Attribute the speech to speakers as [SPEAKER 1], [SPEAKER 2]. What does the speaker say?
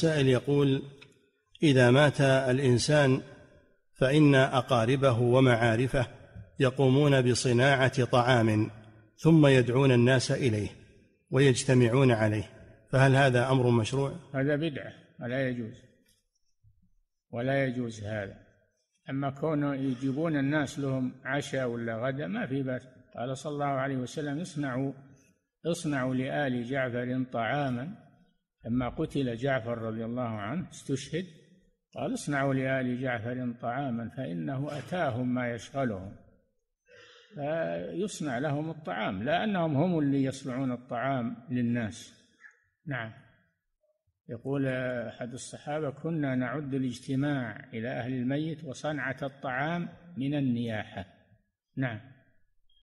[SPEAKER 1] سائل يقول إذا مات الإنسان فإن أقاربه ومعارفه يقومون بصناعة طعام ثم يدعون الناس إليه ويجتمعون عليه فهل هذا أمر مشروع؟
[SPEAKER 2] هذا بدعة ولا يجوز ولا يجوز هذا أما كونه يجيبون الناس لهم عشاء ولا غدا ما في بأس قال صلى الله عليه وسلم اصنعوا اصنعوا لآل جعفر طعاما لما قتل جعفر رضي الله عنه استشهد قال اصنعوا لآل جعفر طعاما فإنه أتاهم ما يشغلهم فيصنع لهم الطعام لا أنهم هم اللي يصنعون الطعام للناس نعم يقول أحد الصحابة كنا نعد الاجتماع إلى أهل الميت وصنعة الطعام من النياحة نعم